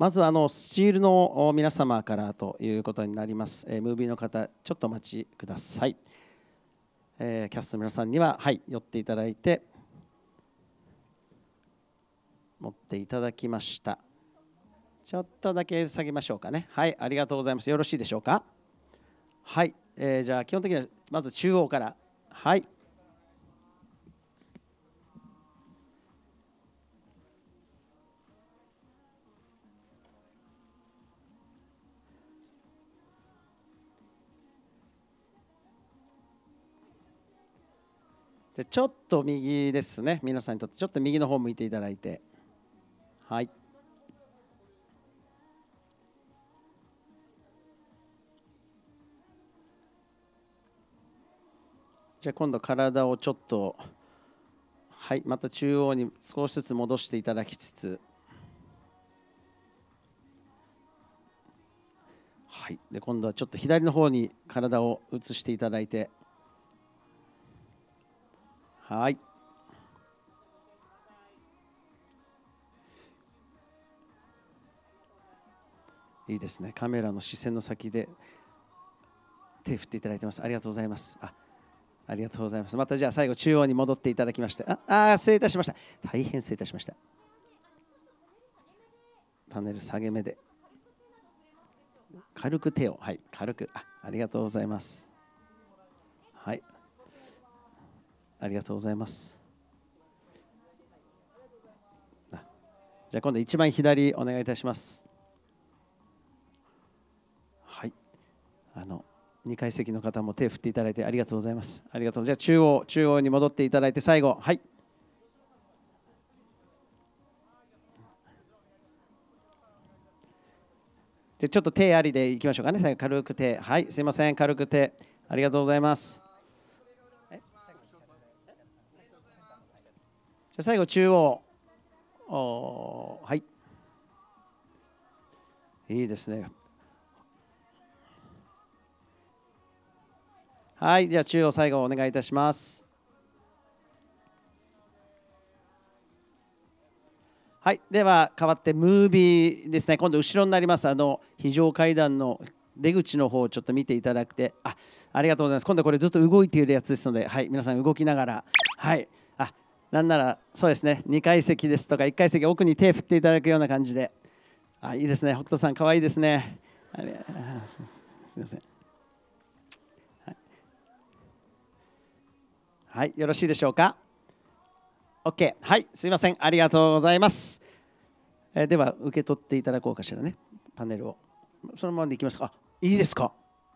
まずあのスチールの皆様からということになります、えー、ムービーの方ちょっとお待ちください、えー、キャストの皆さんにははい寄っていただいて持っていただきましたちょっとだけ下げましょうかねはいありがとうございますよろしいでしょうかはい、えー、じゃあ基本的にはまず中央からはいでちょっと右ですね皆さんにとってちょっと右の方向いていただいてはいじゃあ今度体をちょっとはいまた中央に少しずつ戻していただきつつはいで今度はちょっと左の方に体を移していただいてはい。いいですね。カメラの視線の先で手振っていただいてます。ありがとうございます。あ、ありがとうございます。またじゃあ最後中央に戻っていただきまして、あ、あ失礼いたしました。大変失礼いたしました。パネル下げ目で軽く手をはい軽くあありがとうございます。はい。ありがとうございます。じゃあ今度一番左お願いいたします。はい。あの2階席の方も手振っていただいてありがとうございます。ありがとう。じゃあ中央中央に戻っていただいて最後はい。じゃちょっと手ありでいきましょうかね。軽く手はいすみません軽く手ありがとうございます。最後中央はいいいですねはいじゃあ中央最後お願いいたしますはいでは変わってムービーですね今度後ろになりますあの非常階段の出口の方をちょっと見ていただいてあありがとうございます今度これずっと動いているやつですのではい皆さん動きながらはいあなんならそうですね2階席ですとか1階席奥に手振っていただくような感じであいいですね北斗さん可愛いですねすみませんはい、よろしいでしょうか OK はいすいませんありがとうございます、えでは受け取っていただこうかしらねパネルをそのままでいきますかいいですか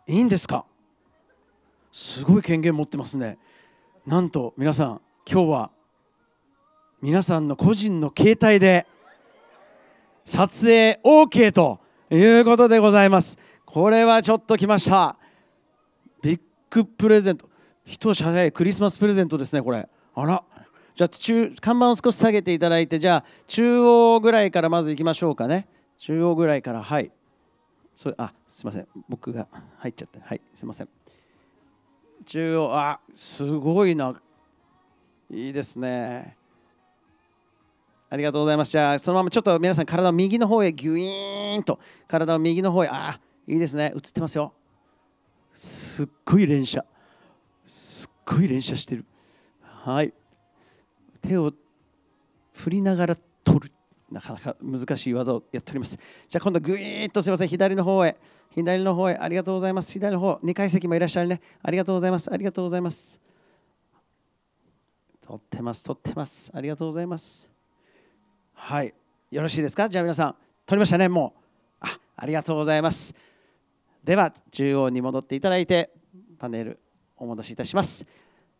いいんですかすごい権限持ってますねなんと皆さん今日は皆さんの個人の携帯で撮影 OK ということでございますこれはちょっと来ましたビッグプレゼント一足早いクリスマスプレゼントですねこれあらじゃあ中看板を少し下げていただいてじゃあ中央ぐらいからまず行きましょうかね中央ぐらいからはいそれあすいません僕が入っちゃってはいすいません中央あすごいないいですねありがとうございます。じゃあ、そのままちょっと皆さん、体を右の方へギュイーンと、体を右の方へ、ああ、いいですね、映ってますよ。すっごい連射。すっごい連射してる。はい。手を振りながら取る。なかなか難しい技をやっております。じゃあ今度ぐいっとすみません、左の方へ。左の方へ、ありがとうございます。左の方、2階席もいらっしゃるね。ありがとうございます。ありがとうございます。取ってます、取ってます。ありがとうございます。はいよろしいですかじゃあ皆さん撮りましたねもうあありがとうございますでは中央に戻っていただいてパネルお戻しいたします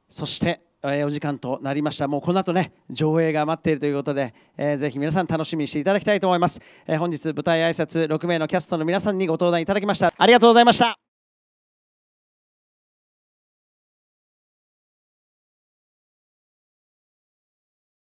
そしてお時間となりました。もうこの後ね、上映が待っているということで、えー、ぜひ皆さん楽しみにしていただきたいと思います。えー、本日、舞台挨拶6名のキャストの皆さんにご登壇いただきました。ありがとうございました。